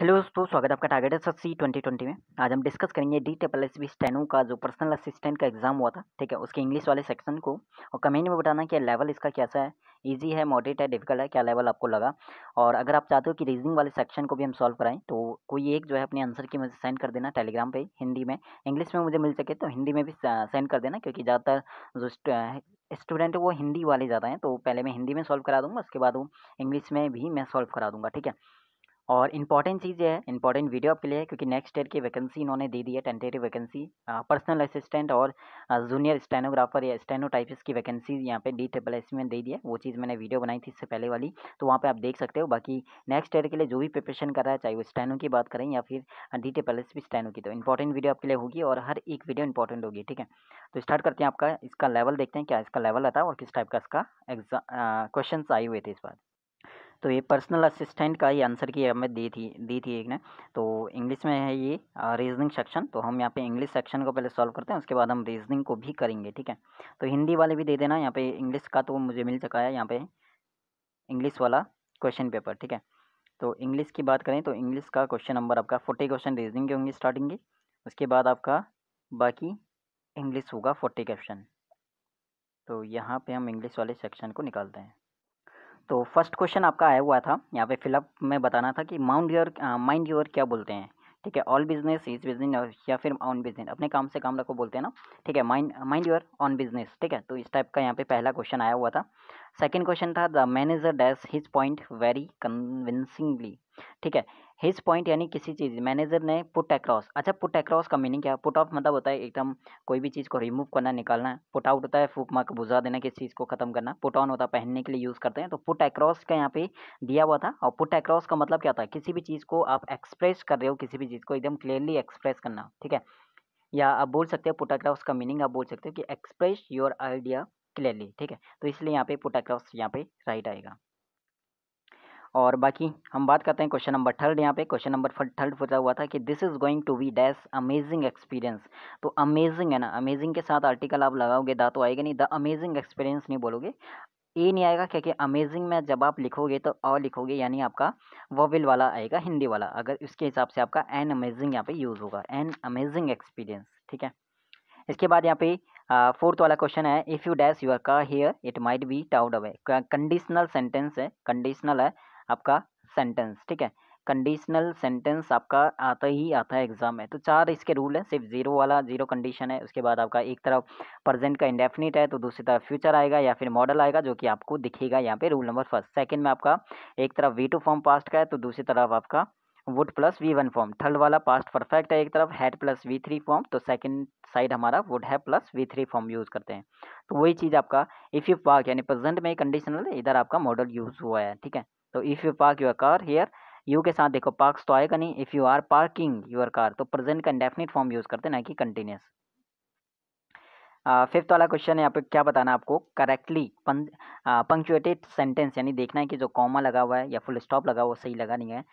Hello दोस्तों स्वागत है आपका टारगेट है सर सी ट्वेंटी ट्वेंटी में आज हम डिस्कस करेंगे D triple S B steno का जो पर्सनल असिस्टेंट का एग्जाम हुआ था ठीक है उसके इंग्लिश वाले सेक्शन को और कमेंट में बताना कि लेवल इसका कैसा है इजी है मॉडरेट है डिफिकल्ट है क्या लेवल आपको लगा और अगर आप चाहते हो कि रीजनिंग वाले सेक्शन को भी हम सॉल्व कराएं तो कोई एक जो है अपने आंसर की मुझे सेंड कर देना टेलीग्राम पर हिंदी में इंग्लिश में मुझे मिल सके तो हिंदी में भी सेंड कर देना क्योंकि ज़्यादातर जो स्टूडेंट है वो हिंदी वाले ज़्यादा हैं तो पहले मैं हिंदी में सॉल्व करा दूँगा उसके बाद वो इंग्लिश में भी मैं सॉल्व करा दूँगा ठीक है और इंपॉर्टेंट चीज़ है इंपॉर्टेंट वीडियो आपके लिए क्योंकि नेक्स्ट ईयर की वैकेंसी इन्होंने दे दी है टेंटेटिव वैकेंसी पर्सनल असिस्टेंट और जूनियर स्टेनोग्राफर या स्टेनोटाइपिस की वैकेंसी यहाँ पे डी ट्रिपल एस में दे दी है वो चीज़ मैंने वीडियो बनाई थी इससे पहले वाली तो वहाँ पर आप देख सकते हो बाकी नेक्स्ट ईयर के लिए जो भी प्रिपरेशन कर रहा है चाहे वो स्टेनो की बात करें या फिर D triple S B steno की तो इंपॉर्टेंट वीडियो आपके लिए होगी और हर एक वीडियो इंपॉर्टेंट होगी ठीक है तो स्टार्ट करते हैं आपका इसका लेवल देखते हैं क्या इसका लेवल आता है और किस टाइप का इसका एग्जाम क्वेश्चन आए हुए थे इस बार तो ये पर्सनल असिस्टेंट का ही आंसर की हमें दी थी दी थी एक ने तो इंग्लिश में है ये रीजनिंग सेक्शन तो हम यहाँ पे इंग्लिश सेक्शन को पहले सॉल्व करते हैं उसके बाद हम रीजनिंग को भी करेंगे ठीक है तो हिंदी वाले भी दे देना यहाँ पे इंग्लिश का तो मुझे मिल चुका है यहाँ पे इंग्लिश वाला क्वेश्चन पेपर ठीक है तो इंग्लिश की बात करें तो इंग्लिश का क्वेश्चन नंबर आपका फोर्टी क्वेश्चन रीजनिंग के होंगे स्टार्टिंग के उसके बाद आपका बाकी इंग्लिश होगा फोर्टी क्वेश्चन तो यहाँ पे हम इंग्लिश वाले सेक्शन को निकालते हैं तो फर्स्ट क्वेश्चन आपका आया हुआ था यहाँ पे फिलअप में बताना था कि माउंड योर माइंड योर क्या बोलते हैं ठीक है ऑल बिजनेस इज बिजनेस या फिर ऑन बिजनेस अपने काम से काम रखो बोलते हैं ना ठीक है mind mind your own business ठीक है तो इस टाइप का यहाँ पे पहला क्वेश्चन आया हुआ था सेकेंड क्वेश्चन था the manager dash his point very convincingly ठीक है हिज पॉइंट यानी किसी चीज़ मैनेजर ने पुट अक्रॉस अच्छा पुट अक्रॉस का मीनिंग क्या पुट ऑफ मतलब होता है एकदम कोई भी चीज़ को रिमूव करना निकालना पुट आउट होता है फूक मार बुझा देना किसी चीज़ को खत्म करना पुट ऑन होता है पहनने के लिए यूज़ करते हैं तो पुट अक्रॉस का यहाँ पे दिया हुआ था और पुट अक्रॉस का मतलब क्या था किसी भी चीज़ को आप एक्सप्रेस कर रहे हो किसी भी चीज़ को एकदम क्लियरली एक्सप्रेस करना ठीक है या आप बोल सकते हो पुट अक्रॉस का मीनिंग आप बोल सकते हो कि एक्सप्रेस योर आइडिया क्लियरली ठीक है तो इसलिए यहाँ पे पुट अक्रॉस यहाँ पे राइट आएगा और बाकी हम बात करते हैं क्वेश्चन नंबर थर्ड यहाँ पे क्वेश्चन नंबर थर्ड पूछा हुआ था कि this is going to be dash amazing experience तो अमेजिंग है ना अमेजिंग के साथ आर्टिकल आप लगाओगे दा तो आएगा नहीं द अमेजिंग एक्सपीरियंस नहीं बोलोगे ए नहीं आएगा क्योंकि अमेजिंग में जब आप लिखोगे तो और लिखोगे यानी आपका वोविल वाला आएगा हिंदी वाला अगर इसके हिसाब से आपका एन अमेजिंग यहाँ पे यूज़ होगा एन अमेजिंग एक्सपीरियंस ठीक है इसके बाद यहाँ पे फोर्थ वाला क्वेश्चन है इफ़ यू डैश यूर का hair it might be towed away conditional sentence है कंडीशनल है आपका सेंटेंस ठीक है कंडीशनल सेंटेंस आपका आता ही आता है एग्जाम में तो चार इसके रूल है सिर्फ जीरो वाला जीरो कंडीशन है उसके बाद आपका एक तरफ प्रेजेंट का इंडेफिनिट है तो दूसरी तरफ फ्यूचर आएगा या फिर मॉडल आएगा जो कि आपको दिखेगा यहाँ पे रूल नंबर फर्स्ट सेकंड में आपका एक तरफ वी टू फॉर्म पास्ट का है तो दूसरी तरफ आपका would plus V one form third वाला पास्ट परफेक्ट है एक तरफ had plus V three form तो सेकेंड साइड हमारा वुड है plus V three form use करते हैं तो वही चीज़ आपका इफ़ यू पार्क यानी प्रेजेंट में कंडीशनल इधर आपका मॉडल यूज़ हुआ है ठीक है तो if you park your car here you के साथ देखो पार्क्स तो आएगा नहीं if you are parking your car तो प्रेजेंट का इंडेफिनेट फॉर्म यूज़ करते ना कि कंटिन्यूस फिफ्थ वाला क्वेश्चन यहाँ पे क्या बताना आपको करेक्टली पंक्चुएटेड सेंटेंस यानी देखना है कि जो कॉमा लगा हुआ है या फुल स्टॉप लगा हुआ सही लगा नहीं है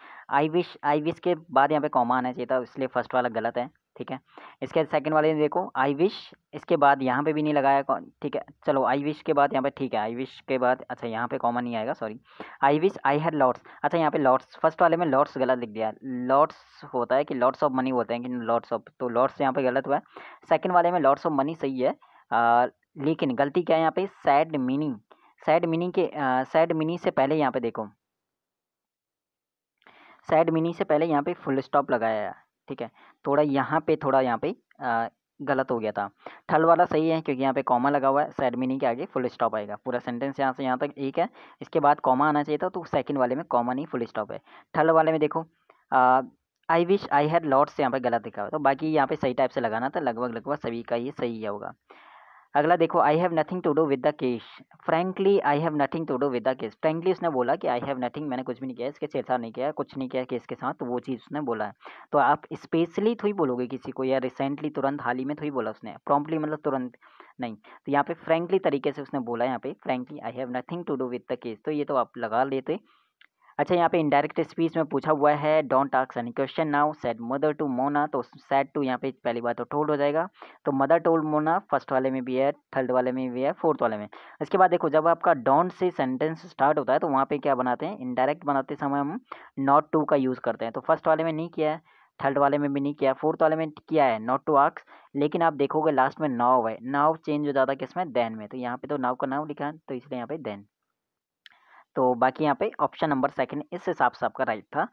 आई विश आई विश के बाद यहाँ पे कॉमा आना चाहिए था इसलिए फर्स्ट वाला गलत है ठीक है इसके बाद सेकंड वाले देखो आई विश इसके बाद यहाँ पे भी नहीं लगाया ठीक है चलो आई विश के बाद यहाँ पे ठीक है आई विश के बाद अच्छा यहाँ पे कॉमन नहीं आएगा sorry I wish I had lots अच्छा यहाँ पे लॉट्स फर्स्ट वाले में लॉट्स गलत लिख दिया लॉट्स होता है कि लॉट्स ऑफ मनी होते हैं कि लॉट्स ऑफ तो लॉट्स यहाँ पर गलत हुआ है सेकेंड वाले में लॉट्स ऑफ मनी सही है आ, लेकिन गलती क्या है यहाँ पर सैड मीनिंग सैड मीनिंग के सैड मीनिंग से पहले यहाँ पर देखो सैड मीनिंग से पहले यहाँ पर फुल स्टॉप लगाया है ठीक है थोड़ा यहाँ पे थोड़ा यहाँ पे आ, गलत हो गया था थल वाला सही है क्योंकि यहाँ पे कॉमा लगा हुआ है सैडमिनी के आगे फुल स्टॉप आएगा पूरा सेंटेंस यहाँ से यहाँ तक एक है इसके बाद कॉमा आना चाहिए था तो सेकंड वाले में कॉमा नहीं फुल स्टॉप है थल वाले में देखो I wish I had lots यहाँ पे गलत दिखा हुआ तो बाकी यहाँ पे सही टाइप से लगाना था लगभग लगभग सभी का ये सही होगा अगला देखो I have nothing to do with the case frankly I have nothing to do with the case frankly उसने बोला कि आई हैव नथिंग मैंने कुछ भी नहीं किया इसके छेड़छाड़ नहीं किया कुछ नहीं किया केस के साथ तो वो चीज़ उसने बोला है तो आप स्पेशली थोड़ी बोलोगे किसी को या रिसेंटली तुरंत हाल ही में थोड़ी बोला उसने प्रॉम्पली मतलब तुरंत नहीं तो यहाँ पे फ्रेंकली तरीके से उसने बोला यहाँ पे frankly I have nothing to do with the case तो ये तो आप लगा लेते अच्छा यहाँ पे इनडायरेक्ट स्पीच में पूछा हुआ है don't ask any question now said mother to Mona तो सेड टू यहाँ पे पहली बार तो टोल्ड हो जाएगा तो मदर टोल्ड मोना फर्स्ट वाले में भी है थर्ड वाले में भी है फोर्थ वाले में इसके बाद देखो जब आपका डोंट से सेंटेंस स्टार्ट होता है तो वहाँ पे क्या बनाते हैं इनडायरेक्ट बनाते समय हम नॉट टू का यूज़ करते हैं तो फर्स्ट वाले में नहीं किया है थर्ड वाले में भी नहीं किया फोर्थ वाले में किया है नॉट टू आक्स लेकिन आप देखोगे लास्ट में नाव है नाव चेंज हो जाता है किसमें देन में तो यहाँ पे तो नाव का नाव लिखा है तो इसलिए यहाँ पे देन तो बाकी यहाँ पे ऑप्शन नंबर सेकंड इस हिसाब से आपका राइट था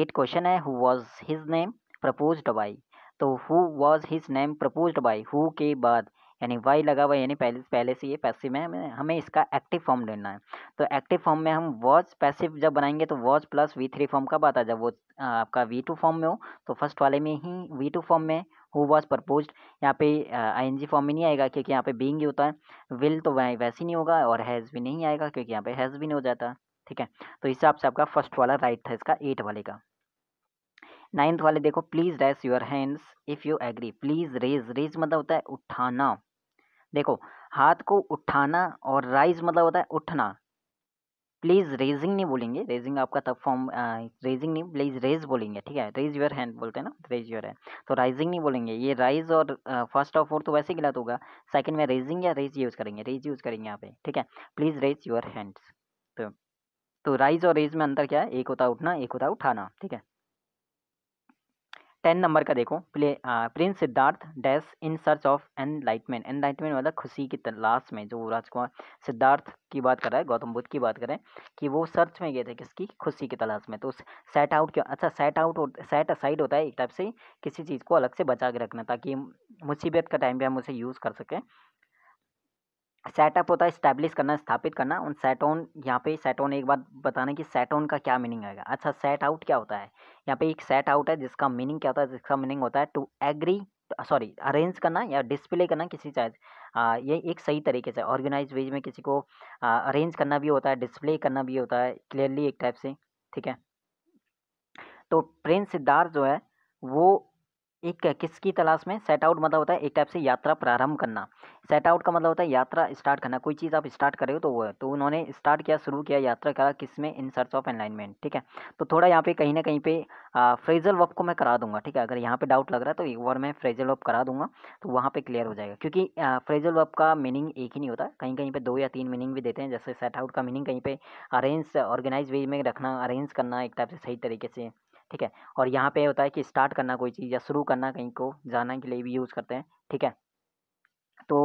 एट क्वेश्चन है who was his name propose by तो who was his name propose by who के बाद यानी वाई लगा हुआ यानी पहले पहले से ये पैसिव है हमें, हमें इसका एक्टिव फॉर्म लेना है तो एक्टिव फॉर्म में हम वॉज पैसिव जब बनाएंगे तो was plus V three form कब बात है जब वो आपका वी टू फॉर्म में हो तो फर्स्ट वाले में ही वी टू फॉर्म में हु वॉज प्रपोज यहाँ पे आई एन जी फॉर्म में नहीं आएगा क्योंकि यहाँ पे बींग ही होता है विल तो वह वैसे नहीं होगा और हैज़ भी नहीं आएगा क्योंकि यहाँ पे हैज़ भी नहीं हो जाता ठीक है तो हिसाब से आपका फर्स्ट वाला राइट था इसका एट वाले का नाइन्थ वाले देखो please raise your hands if you agree please raise raise मतलब होता है उठाना देखो हाथ को उठाना और राइज मतलब होता है उठना प्लीज़ रेजिंग नहीं बोलेंगे रेजिंग आपका तब फॉर्म रेजिंग नहीं प्लीज़ रेज बोलेंगे ठीक है रेज योर हैंड बोलते हैं ना रेज योर हैंड तो राइजिंग नहीं बोलेंगे ये राइज और फर्स्ट और फोर्थ तो वैसे ही गलत होगा सेकंड में रेजिंग या रेज यूज़ करेंगे रेज यूज़ करेंगे यहाँ पे ठीक है प्लीज़ रेज योर हैंड्स तो तो राइज और रेज में अंतर क्या है एक होता उठना एक होता उठाना ठीक है टेन नंबर का देखो play prince Siddhartha dash in search of enlightenment enlightenment मतलब खुशी की तलाश में जो राजकुमार सिद्धार्थ की बात कर रहा है गौतम बुद्ध की बात करें कि वो सर्च में गए थे किसकी खुशी की तलाश में तो उस सेट आउट क्यों अच्छा सेट आउट सेट असाइड होता है एक टाइप से किसी चीज़ को अलग से बचा के रखना ताकि मुसीबत का टाइम भी हम उसे यूज़ कर सकें सेटअप होता है स्टैब्लिश करना स्थापित करना उन सेट ऑन यहाँ पे सेट ऑन एक बात बताना कि सेट ऑन का क्या मीनिंग आएगा अच्छा सेट आउट क्या होता है यहाँ पे एक सेट आउट है जिसका मीनिंग क्या होता है जिसका मीनिंग होता है टू एग्री सॉरी अरेंज करना या डिस्प्ले करना किसी चाहे ये एक सही तरीके से ऑर्गेनाइज वेज में किसी को अरेंज करना भी होता है डिस्प्ले करना भी होता है क्लियरली एक टाइप से ठीक है तो प्रिंस सिद्धार्थ जो है वो एक किसकी तलाश में सेट आउट मतलब होता है एक टाइप से यात्रा प्रारंभ करना सेट आउट का मतलब होता है यात्रा स्टार्ट करना कोई चीज़ आप स्टार्ट करें हो तो वो है तो उन्होंने स्टार्ट किया शुरू किया यात्रा करा किस में इन सर्च ऑफ एनलाइनमेंट ठीक है तो थोड़ा यहाँ पे कहीं ना कहीं पे फ्रेजल वर्क को मैं करा दूंगा ठीक है अगर यहाँ पे डाउट लग रहा है तो एक बार मैं फ्रेजल वर्क करा दूंगा तो वहाँ पर क्लियर हो जाएगा क्योंकि फ्रेजल वर्क का मीनिंग एक ही नहीं होता कहीं कहीं पर दो या तीन मीनिंग भी देते हैं जैसे सेट आउट का मीनिंग कहीं पर अरेंज ऑर्गेनाइज वे में रखना अरेंज करना एक टाइप से सही तरीके से ठीक है और यहाँ पे होता है कि स्टार्ट करना कोई चीज़ या शुरू करना कहीं को जाने के लिए भी यूज़ करते हैं ठीक है तो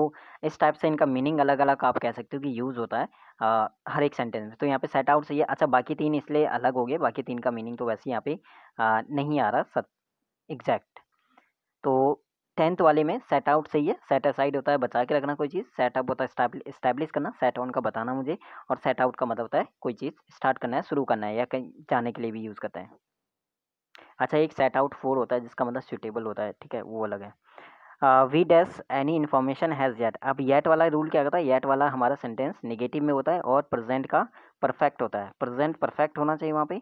इस टाइप से इनका मीनिंग अलग अलग आप कह सकते हो कि यूज़ होता है आ, हर एक सेंटेंस में तो यहाँ पे सेट आउट सही है अच्छा बाकी तीन इसलिए अलग हो गए बाकी तीन का मीनिंग तो वैसे यहाँ पे आ, नहीं आ रहा सत एग्जैक्ट तो टेंथ वाले में सेट आउट सही है सेट असाइड होता है बचा के रखना कोई चीज़ सेट होता है इस्टेब्लिश करना सेट ऑन का बताना मुझे और सेट आउट का मतलब होता है कोई चीज़ स्टार्ट करना है शुरू करना है या कहीं जाने के लिए भी यूज़ करते हैं अच्छा एक सेट आउट फोर होता है जिसका मतलब सूटेबल होता है ठीक है वो अलग है we dash any information has yet अब येट वाला रूल क्या करता है येट वाला हमारा सेंटेंस निगेटिव में होता है और प्रजेंट का परफेक्ट होता है प्रजेंट परफेक्ट होना चाहिए वहाँ पर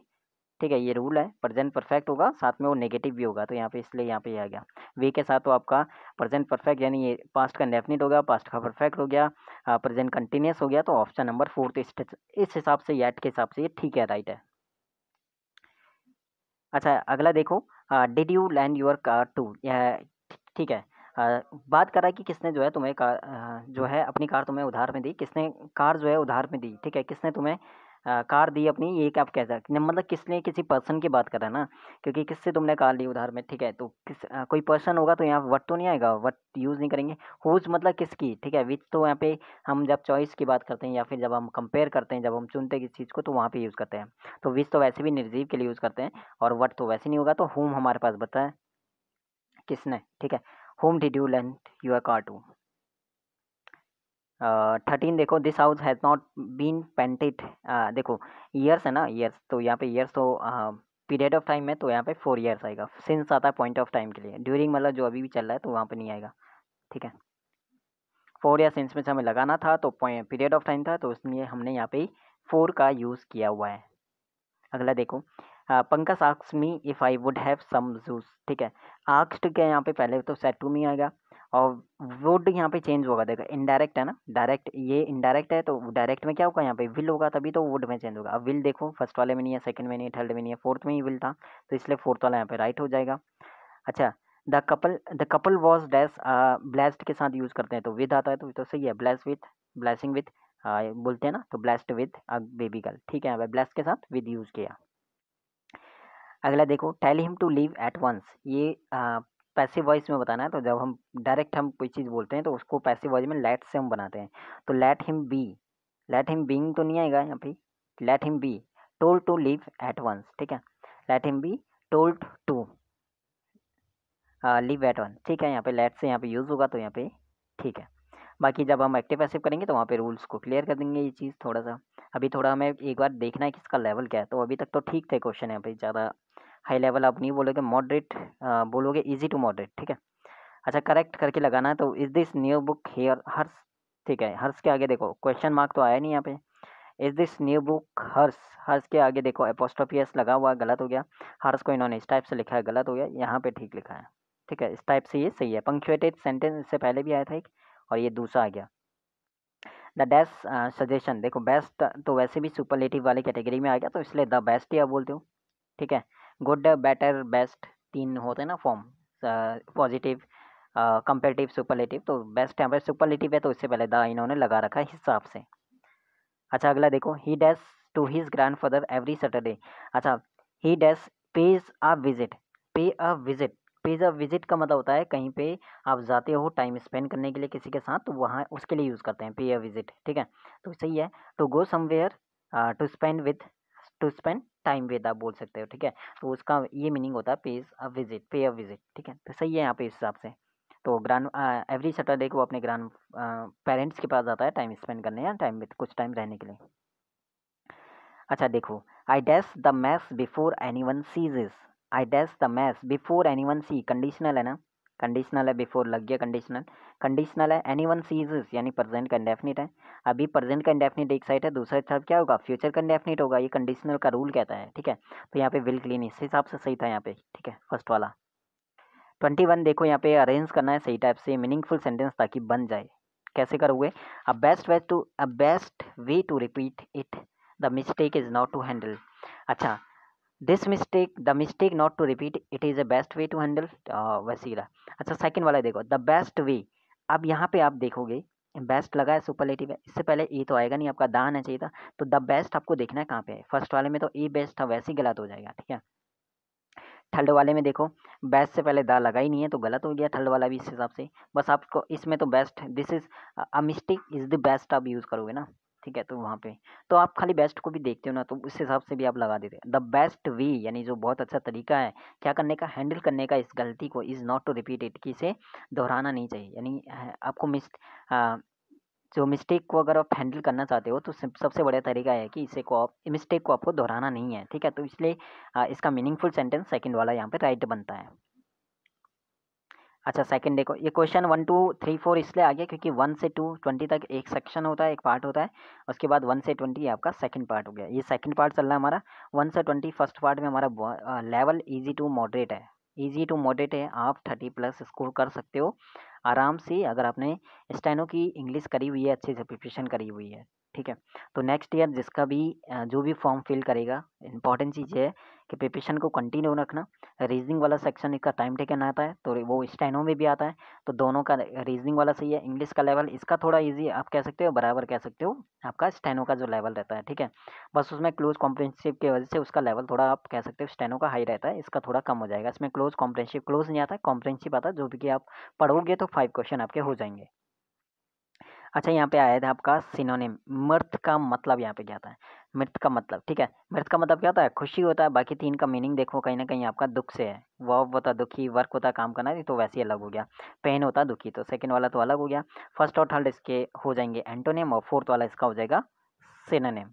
ठीक है ये रूल है प्रजेंट परफेक्ट होगा साथ में वो नेगेटिव भी होगा तो यहाँ पे इसलिए यहाँ पे आ गया वे के साथ तो आपका प्रजेंट परफेक्ट यानी ये पास्ट का डेफिनेट हो गया पास्ट का परफेक्ट हो गया प्रजेंट कंटिन्यूस हो गया तो ऑप्शन नंबर फोर्थ इस हिसाब से येट के हिसाब से ये ठीक है राइट है अच्छा अगला देखो did you land your car to ठीक है आ, बात कर रहा है कि किसने जो है तुम्हें कार जो है अपनी कार तुम्हें उधार में दी किसने कार जो है उधार में दी ठीक है किसने तुम्हें कार दी अपनी ये क्या आप कह सकते मतलब किसने किसी पर्सन की बात करा ना क्योंकि किससे तुमने कार ली उधार में ठीक है तो किस आ, कोई पर्सन होगा तो यहाँ वट तो नहीं आएगा वट यूज़ नहीं करेंगे हुज मतलब किसकी ठीक है विच तो यहाँ पे हम जब चॉइस की बात करते हैं या फिर जब हम कंपेयर करते हैं जब हम चुनते हैं किसी चीज़ को तो वहाँ पर यूज़ करते हैं तो विच तो वैसे भी निर्जीव के लिए यूज़ करते हैं और वट तो वैसे नहीं होगा तो होम हमारे पास बताए किसने ठीक है whom did you lent your car to thirteen देखो this house has not been painted देखो ईयर्स है ना ईयर्स तो यहाँ पे ईयर्स तो पीरियड ऑफ टाइम है तो यहाँ पे फोर ईयर्स आएगा सिंस आता है पॉइंट ऑफ टाइम के लिए ड्यूरिंग मतलब जो अभी भी चल रहा है तो वहाँ पे नहीं आएगा ठीक है फोर ईयर सिंस में से हमें लगाना था तो पीरियड ऑफ टाइम था तो इसलिए हमने यहाँ पे फोर का यूज़ किया हुआ है अगला देखो पंकज आक्स me if I would have some juice ठीक है आक्स्ट क्या यहाँ पे पहले तो सेट टू में आएगा और वुड यहाँ पे चेंज होगा देखो इनडायरेक्ट है ना डायरेक्ट ये इनडायरेक्ट है तो डायरेक्ट में क्या होगा यहाँ पे विल होगा तभी तो वुड में चेंज होगा अब विल देखो फर्स्ट वाले में नहीं है सेकंड में नहीं है थर्ड में नहीं है फोर्थ में ही विल था तो इसलिए फोर्थ वाला यहाँ पे राइट हो जाएगा अच्छा the couple the couple was dash blessed के साथ यूज़ करते हैं तो विद आता है तो, तो सही है ब्लैस विथ ब्लैसिंग विथ बोलते हैं ना तो blessed with a baby girl ठीक है यहाँ पर ब्लैस्ट के साथ विद यूज़ किया अगला देखो tell him to leave at once ये पैसिव वॉइस में बताना है तो जब हम डायरेक्ट हम कोई चीज़ बोलते हैं तो उसको पैसिव वॉइस में लेट से हम बनाते हैं तो let him be let him being तो नहीं आएगा यहाँ पे let him be told to leave at once ठीक है let him be told to leave at once ठीक है यहाँ पे लेट से यहाँ पे यूज़ होगा तो यहाँ पे ठीक है बाकी जब हम एक्टिव पैसिव करेंगे तो वहाँ पे रूल्स को क्लियर कर देंगे ये चीज़ थोड़ा सा अभी थोड़ा हमें एक बार देखना है कि इसका लेवल क्या है तो अभी तक तो ठीक थे क्वेश्चन यहाँ पे ज़्यादा हाई लेवल आप नहीं बोलोगे मॉडरेट बोलोगे इजी टू मॉडरेट ठीक है अच्छा करेक्ट करके लगाना है तो is this new book here hers ठीक है हर्स के आगे देखो क्वेश्चन मार्क तो आया नहीं यहाँ पे is this new book hers hers के आगे देखो एपोस्टोपियस लगा हुआ गलत हो गया हर्स को इन्होंने इस टाइप से लिखा है गलत हो गया यहाँ पे ठीक लिखा है ठीक है इस टाइप से ये सही है पंक्चुएटेड सेंटेंस इससे पहले भी आया था एक और ये दूसरा आ गया द बेस्ट सजेशन देखो बेस्ट तो वैसे भी सुपरलेटिव वाले कैटेगरी में आ गया तो इसलिए द बेस्ट ही आप बोलते हो ठीक है गुड बेटर बेस्ट तीन होते हैं ना फॉर्म पॉजिटिव कंपेरेटिव सुपरलेटिव तो बेस्ट यहाँ पर सुपरलेटिव है तो इससे पहले द इन्होंने लगा रखा है हिसाब से अच्छा अगला देखो he dash to his grandfather every Saturday अच्छा he dash pays a visit pay a visit pays a visit का मतलब होता है कहीं पे आप जाते हो टाइम स्पेंड करने के लिए किसी के साथ तो वहाँ उसके लिए यूज़ करते हैं पे अ विजिट ठीक है तो सही है to go somewhere to spend with to spend time with आप बोल सकते हो ठीक है तो उसका ये मीनिंग होता है page a visit pay a visit ठीक है तो सही है यहाँ पे इस हिसाब से तो ग्रैंड एवरी सैटरडे को अपने ग्रांड पेरेंट्स के पास जाता है टाइम स्पेंड करने या टाइम कुछ टाइम रहने के लिए अच्छा देखो I dash the maths before anyone sees is I dash the maths before anyone see conditional है ना कंडीशनल है बिफोर लग गया कंडीशनल कंडीशनल है एनी वन सीजेस यानी प्रेजेंट का इंडेफिनिट है अभी प्रेजेंट का इंडेफिनिट एक साइड है दूसरा हिसाब क्या होगा फ्यूचर का इंडेफिनिट होगा ये कंडीशनल का रूल कहता है ठीक है तो यहाँ पे विल क्लीन इस हिसाब से सही था यहाँ पे ठीक है फर्स्ट वाला ट्वेंटी वन देखो यहाँ पे अरेंज करना है सही टाइप से मीनिंगफुल सेंटेंस ताकि बन जाए कैसे करोगे a best way to a best way to repeat it the mistake is not to handle अच्छा this mistake the mistake not to repeat it is a best way to handle वसीला अच्छा second वाला देखो the best way अब यहाँ पे आप देखोगे बेस्ट लगा है सुपरलेटिव है इससे पहले ए तो आएगा नहीं आपका दा आना चाहिए था तो द बेस्ट आपको देखना है कहाँ पे है फर्स्ट वाले में तो ए बेस्ट था वैसे ही गलत हो जाएगा ठीक है थर्ड वाले में देखो बेस्ट से पहले दा लगा ही नहीं है तो गलत हो गया थर्ड वाला भी इस हिसाब से बस आपको इसमें तो best this is a mistake is the best आप यूज़ करोगे ना ठीक है तो वहाँ पे तो आप खाली बेस्ट को भी देखते हो ना तो उस हिसाब से भी आप लगा देते द बेस्ट वे यानी जो बहुत अच्छा तरीका है क्या करने का हैंडल करने का इस गलती को is not to repeat it कि इसे दोहराना नहीं चाहिए यानी आपको मिस जो मिस्टेक को अगर आप हैंडल करना चाहते हो तो सबसे बड़ा तरीका है कि इसे को आप मिस्टेक को आपको दोहराना नहीं है ठीक है तो इसलिए इसका मीनिंगफुल सेंटेंस सेकंड वाला यहाँ पे राइट बनता है अच्छा सेकंड देखो ये question one two three four इसलिए आ गया क्योंकि वन से टू ट्वेंटी तक एक सेक्शन होता है एक पार्ट होता है उसके बाद वन से ट्वेंटी आपका सेकंड पार्ट हो गया ये सेकंड पार्ट चल रहा है हमारा वन से ट्वेंटी फर्स्ट पार्ट में हमारा लेवल ईजी टू मॉडरेट है ईजी टू मॉडरेट है आप थर्टी प्लस स्कोर कर सकते हो आराम से अगर आपने स्टैनो की इंग्लिश करी हुई है अच्छे से प्रिपरेशन करी हुई है ठीक है तो नेक्स्ट ईयर जिसका भी जो भी फॉर्म फिल करेगा इंपॉर्टेंट चीज़ है कि पेपेशन को कंटिन्यू रखना रीजनिंग वाला सेक्शन इसका टाइम टेकन आता है तो वो स्टैनो में भी आता है तो दोनों का रीजनिंग वाला सही है इंग्लिश का लेवल इसका थोड़ा ईजी आप कह सकते हो बराबर कह सकते हो आपका स्टेनो का जो लेवल रहता है ठीक है बस उसमें क्लोज कॉम्प्रेंशिप की वजह से उसका लेवल थोड़ा आप कह सकते हो स्टेनो का हाई रहता है इसका थोड़ा कम हो जाएगा इसमें क्लोज कॉम्प्रेंशिप क्लोज नहीं आता कॉम्प्रेंसिप आता जो भी कि आप पढ़ोगे तो फाइव क्वेश्चन आपके हो जाएंगे अच्छा यहाँ पे आया था आपका सिनोनिम मृत का मतलब यहाँ पे क्या था मृत का मतलब ठीक है मृत का मतलब क्या होता है खुशी होता है बाकी तीन का मीनिंग देखो कहीं ना कहीं आपका दुख से है वॉब होता दुखी वर्क होता काम करना तो वैसे ही अलग हो गया पेन होता दुखी तो सेकेंड वाला तो अलग हो गया फर्स्ट और थर्ड इसके हो जाएंगे एंटोनेम और फोर्थ वाला इसका हो जाएगा सिनोनेम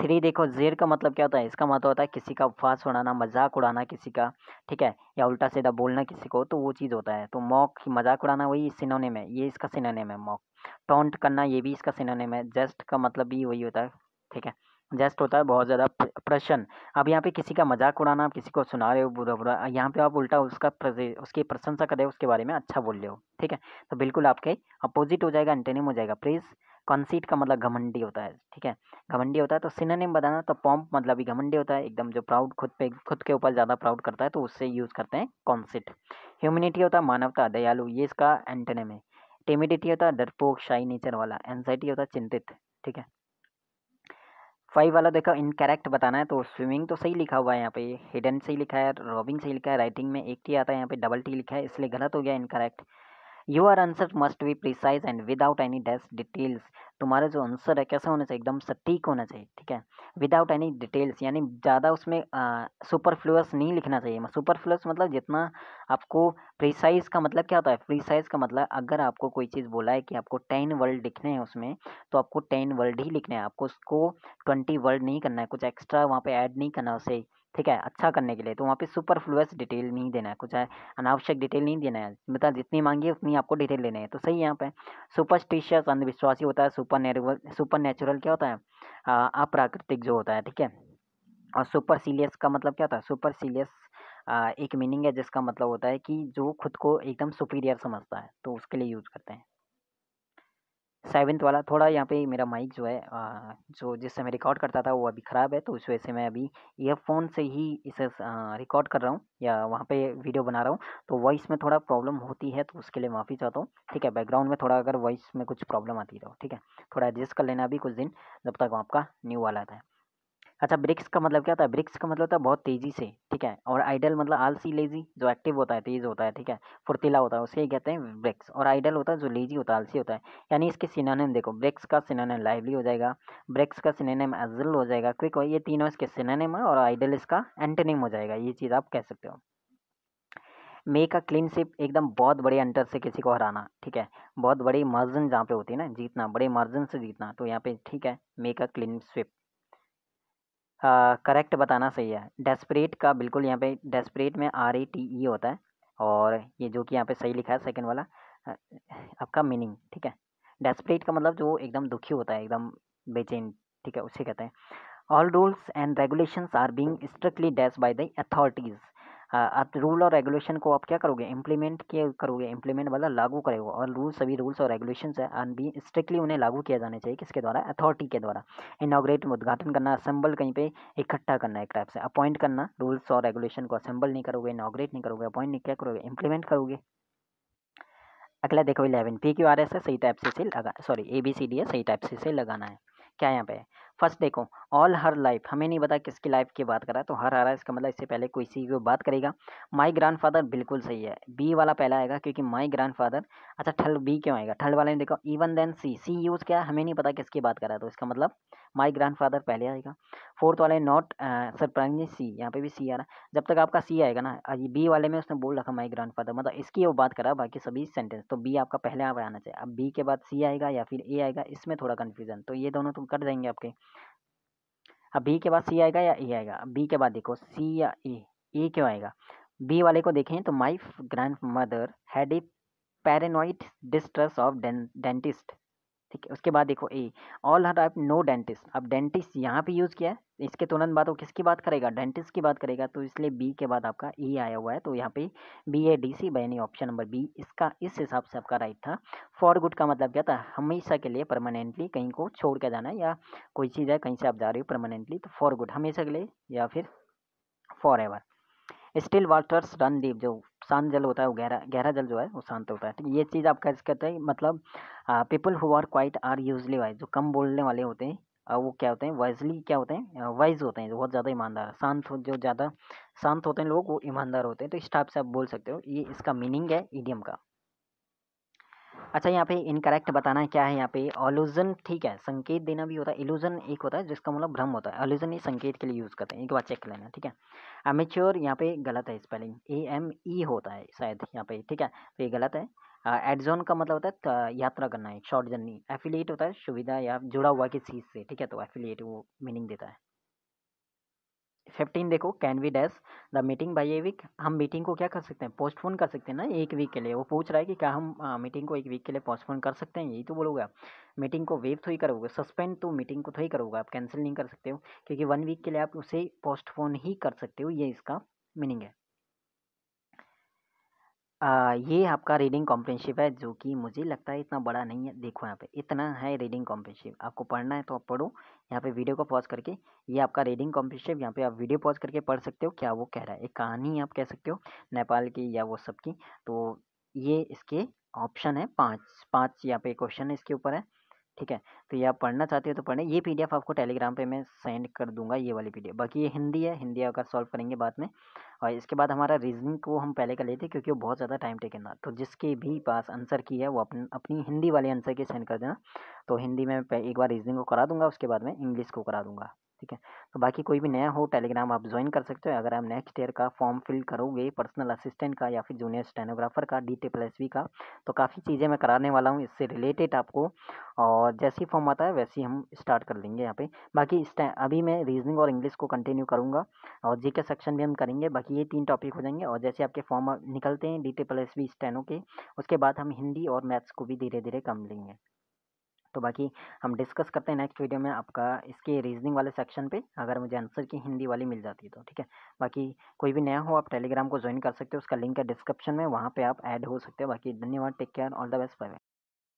थ्री देखो जेर का मतलब क्या होता है इसका मतलब होता है किसी का उपवास उड़ाना मजाक उड़ाना किसी का ठीक है या उल्टा सीधा बोलना किसी को तो वो चीज़ होता है तो मॉक मजाक उड़ाना वही सिनोने में ये इसका सिनोने में मॉक टॉन्ट करना ये भी इसका सिनोने में जेस्ट का मतलब भी वही होता है ठीक है जेस्ट होता है बहुत ज़्यादा प्रश्न अब यहाँ पे किसी का मजाक उड़ाना आप किसी को सुना रहे हो बुरा बुरा यहाँ पे आप उल्टा उसका उसकी प्रशंसा कर रहे हो उसके बारे में अच्छा बोल रहे हो ठीक है तो बिल्कुल आपके अपोजिट हो जाएगा एंटेनिम हो जाएगा प्लीज़ कंसीट का मतलब घमंडी होता है ठीक है घमंडी होता है तो सिनेम बताना तो पॉम्प मतलब ही घमंडी होता है एकदम जो प्राउड खुद पे खुद के ऊपर ज़्यादा प्राउड करता है तो उससे यूज़ करते हैं कॉन्सिट ह्यूमिनिटी होता है मानवता दयालु ये इसका एंटनेम है टिमिडिटी होता है डरपोक शाही नेचर वाला एनजाइटी होता है चिंतित ठीक है फाइव वाला देखो इनकरेक्ट बताना है तो स्विमिंग तो सही लिखा हुआ है यहाँ पे हिडन से लिखा है रॉबिंग से लिखा है राइटिंग में एक टी आता है यहाँ पे डबल टी लिखा है इसलिए गलत हो गया incorrect your answer must be precise and without any dash details तुम्हारा जो आंसर है कैसा होना चाहिए एकदम सटीक होना चाहिए ठीक है विदाउट एनी डिटेल्स यानी ज़्यादा उसमें सुपरफ्लूस नहीं लिखना चाहिए सुपरफ्लूस मतलब जितना आपको प्रिसाइज का मतलब क्या होता है प्रिसाइज का मतलब अगर आपको कोई चीज़ बोला है कि आपको टेन वर्ल्ड लिखने हैं उसमें तो आपको टेन वर्ल्ड ही लिखने हैं आपको उसको ट्वेंटी वर्ड नहीं करना है कुछ एक्स्ट्रा वहाँ पर ऐड नहीं करना उसे ठीक है अच्छा करने के लिए तो वहाँ पे सुपर फ्लूस डिटेल नहीं देना है कुछ है अनावश्यक डिटेल नहीं देना है मतलब जितनी मांगी है उतनी आपको डिटेल देनी है तो सही यहाँ पे सुपरस्टिशियस अंधविश्वासी होता है सुपर सुपर नेचुरल क्या होता है अप्राकृतिक जो होता है ठीक है और सुपर सीलियस का मतलब क्या होता है सुपर सीलियस एक मीनिंग है जिसका मतलब होता है कि जो खुद को एकदम सुपीरियर समझता है तो उसके लिए यूज़ करते हैं सेवन्थ वाला थोड़ा यहाँ पे मेरा माइक जो है आ, जो जिससे मैं रिकॉर्ड करता था वो अभी ख़राब है तो उस वजह से मैं अभी ईयरफोन से ही इसे रिकॉर्ड कर रहा हूँ या वहाँ पे वीडियो बना रहा हूँ तो वॉइस में थोड़ा प्रॉब्लम होती है तो उसके लिए माफ़ी चाहता हूँ ठीक है बैकग्राउंड में थोड़ा अगर वॉइस में कुछ प्रॉब्लम आती रहो तो, ठीक है थोड़ा एडजस्ट कर लेना अभी कुछ दिन जब तक आपका न्यू वाला था अच्छा ब्रिक्स का मतलब क्या होता है ब्रिक्स का मतलब होता है बहुत तेज़ी से ठीक है और आइडल मतलब आलसी लेजी जो एक्टिव होता है तेज़ होता है ठीक है फुर्तीला होता है उसे ही कहते हैं ब्रिक्स और आइडल होता है जो लेजी होता है आलसी होता है यानी इसके सिनानेम देखो ब्रिक्स का सिनानेम लाइवली हो जाएगा ब्रिक्स का सिनानेम एजल हो जाएगा क्विक ये तीनों इसके सिनानेम है और आइडल इसका एंटनेम हो जाएगा ये चीज़ आप कह सकते हो मे का क्लीन सिप एकदम बहुत बड़े अंतर से किसी को हराना ठीक है बहुत बड़ी मार्जिन जहाँ पे होती है ना जीतना बड़े मार्जिन से जीतना तो यहाँ पे ठीक है मे का क्लीन स्विप करेक्ट बताना सही है डेस्परेट का बिल्कुल यहाँ पे डेस्परेट में आर ए टी ई होता है और ये जो कि यहाँ पे सही लिखा है सेकंड वाला आपका मीनिंग ठीक है डेस्परेट का मतलब जो एकदम दुखी होता है एकदम बेचैन ठीक है उसे कहते हैं all rules and regulations are being strictly dash by the authorities आप रूल और रेगुलेशन को आप क्या करोगे इम्प्लीमेंट किया करोगे इम्प्लीमेंट मतलब लागू करेगा और रूल सभी रूल्स और रेगुलेशन है भी स्ट्रिक्टली उन्हें लागू किया जाना चाहिए किसके द्वारा अथॉरिटी के द्वारा इनाग्रेट उद्घाटन करना असेंबल कहीं पे इकट्ठा करना एक टाइप से अपॉइंट करना रूल्स और रेगुलेशन को असेंबल नहीं करोगे इनाग्रेट नहीं करोगे अपॉइंट नहीं क्या करोगे इम्प्लीमेंट करोगे अगला देखो eleven P Q R S है सही टाइप से लगा sorry A B C D है सही टाइप से से लगाना है क्या यहाँ पे फर्स्ट देखो ऑल हर लाइफ हमें नहीं पता किसकी लाइफ की बात करा तो हर आ रहा है इसका मतलब इससे पहले कोई सी को बात करेगा माई ग्रैंड फादर बिल्कुल सही है बी वाला पहला आएगा क्योंकि माई ग्रैंड फादर अच्छा ठल बी क्यों आएगा ठल वाले में देखो even then C C use क्या हमें नहीं पता किसकी बात करा तो इसका मतलब माई ग्रैंड फादर पहले आएगा फोर्थ वाले नॉट सरप्राइजिंग सी यहाँ पे भी सी आ रहा है जब तक आपका सी आएगा ना बी वाले में उसने बोल रखा माई ग्रैंड फादर मतलब इसकी वो बात करा बाकी सभी सेंटेंस तो बी आपका पहले आप आना चाहिए अब बी के बाद सी आएगा या फिर ए आएगा इसमें थोड़ा कन्फ्यूजन तो ये दोनों तुम तो कट जाएंगे आपके अब बी के बाद सी आएगा या ए आएगा बी के बाद देखो सी या ए ए क्यों आएगा बी वाले को देखें तो my grandmother had a paranoid distress of dentist ठीक है उसके बाद देखो a all her no dentist अब डेंटिस्ट यहाँ पे यूज़ किया है इसके तुरंत बाद वो किसकी बात करेगा डेंटिस्ट की बात करेगा तो इसलिए बी के बाद आपका ई आया हुआ है तो यहाँ पे बी ए डी सी बनी ऑप्शन नंबर बी इसका इस हिसाब से आपका राइट था फॉर गुड का मतलब क्या था हमेशा के लिए परमानेंटली कहीं को छोड़ के जाना या कोई चीज़ है कहीं से आप जा रहे हो परमानेंटली तो फॉर गुड हमेशा के लिए या फिर forever still waters run deep जो शांत जल होता है वो गहरा गहरा जल जो है वो शांत होता है तो ये चीज़ आप कैसे कहते हैं मतलब people who are quiet are usually wise जो कम बोलने वाले होते हैं वो क्या होते हैं वाइजली क्या होते हैं वाइज होते हैं जो बहुत ज़्यादा ईमानदार शांत जो ज़्यादा शांत होते हैं लोग वो ईमानदार होते हैं तो इस टाइप से आप बोल सकते हो ये इसका मीनिंग है ईडियम का अच्छा यहाँ पे इनकरेक्ट बताना क्या है यहाँ पे ऑलूजन ठीक है संकेत देना भी होता है एलूजन एक होता है जिसका मतलब भ्रम होता है ऑलूजन ही संकेत के लिए यूज़ करते हैं एक बार चेक लेना ठीक है अमेच्योर यहाँ पे गलत है स्पेलिंग ए एम ई होता है शायद यहाँ पे ठीक है तो ये गलत है एडजोन का मतलब होता है यात्रा करना है शॉर्ट जर्नी एफिलिएट होता है सुविधा या जुड़ा हुआ किसी चीज़ से ठीक है तो एफिलिएट वो मीनिंग देता है फिफ्टीन देखो can we dash the meeting by a week हम मीटिंग को क्या कर सकते हैं पोस्टपोन कर सकते हैं ना एक वीक के लिए वो पूछ रहा है कि क्या हम मीटिंग को एक वीक के लिए पोस्टपोन कर सकते हैं यही तो बोलोगे मीटिंग को वेव थोड़ी तो करोगे सस्पेंड तो मीटिंग को थोड़ी तो करोगे आप कैंसिल नहीं कर सकते हो क्योंकि वन वीक के लिए आप उसे पोस्टपोन ही कर सकते हो ये इसका मीनिंग है आ, ये आपका रीडिंग कॉम्प्रिहेंशिव है जो कि मुझे लगता है इतना बड़ा नहीं है। देखो यहाँ पे इतना है रीडिंग कॉम्प्रिहेंशिव आपको पढ़ना है तो आप पढ़ो यहाँ पे वीडियो को पॉज करके ये आपका रीडिंग कॉम्प्रिहेंशिव यहाँ पे आप वीडियो पॉज करके पढ़ सकते हो क्या वो कह रहा है एक कहानी आप कह सकते हो नेपाल की या वो सब की तो ये इसके ऑप्शन है पाँच पाँच यहाँ पे क्वेश्चन इसके ऊपर है ठीक है तो ये आप पढ़ना चाहते हो तो पढ़ें ये पीडीएफ आपको टेलीग्राम पे मैं सेंड कर दूंगा ये वाली पीडीएफ बाकी ये हिंदी है हिंदी अगर सॉल्व करेंगे बाद में और इसके बाद हमारा रीजनिंग को हम पहले कर लेते क्योंकि वो बहुत ज़्यादा टाइम टेकन था तो जिसके भी पास आंसर की है वो अपनी अपनी हिंदी वाले आंसर के सेंड कर देना तो हिंदी में एक बार रीजनिंग को करा दूंगा उसके बाद में इंग्लिश को करा दूंगा ठीक है तो बाकी कोई भी नया हो टेलीग्राम आप ज्वाइन कर सकते हो अगर आप नेक्स्ट ईयर का फॉर्म फिल करोगे पर्सनल असिस्टेंट का या फिर जूनियर स्टेनोग्राफर का डी प्लस वी का तो काफ़ी चीज़ें मैं कराने वाला हूँ इससे रिलेटेड आपको और जैसे ही फॉर्म आता है वैसे ही हम स्टार्ट कर लेंगे यहाँ पे बाकी इस अभी मैं रीजनिंग और इंग्लिश को कंटिन्यू करूँगा और जी सेक्शन भी हम करेंगे बाकी ये तीन टॉपिक हो जाएंगे और जैसे आपके फॉर्म निकलते हैं डी प्लस वी स्टेनो के उसके बाद हम हिंदी और मैथ्स को भी धीरे धीरे कम लेंगे तो बाकी हम डिस्कस करते हैं नेक्स्ट वीडियो में आपका इसके रीजनिंग वाले सेक्शन पे अगर मुझे आंसर की हिंदी वाली मिल जाती है तो ठीक है बाकी कोई भी नया हो आप टेलीग्राम को ज्वाइन कर सकते हो उसका लिंक है डिस्क्रिप्शन में वहाँ पर आप ऐड हो सकते हो बाकी धन्यवाद take care all the best bye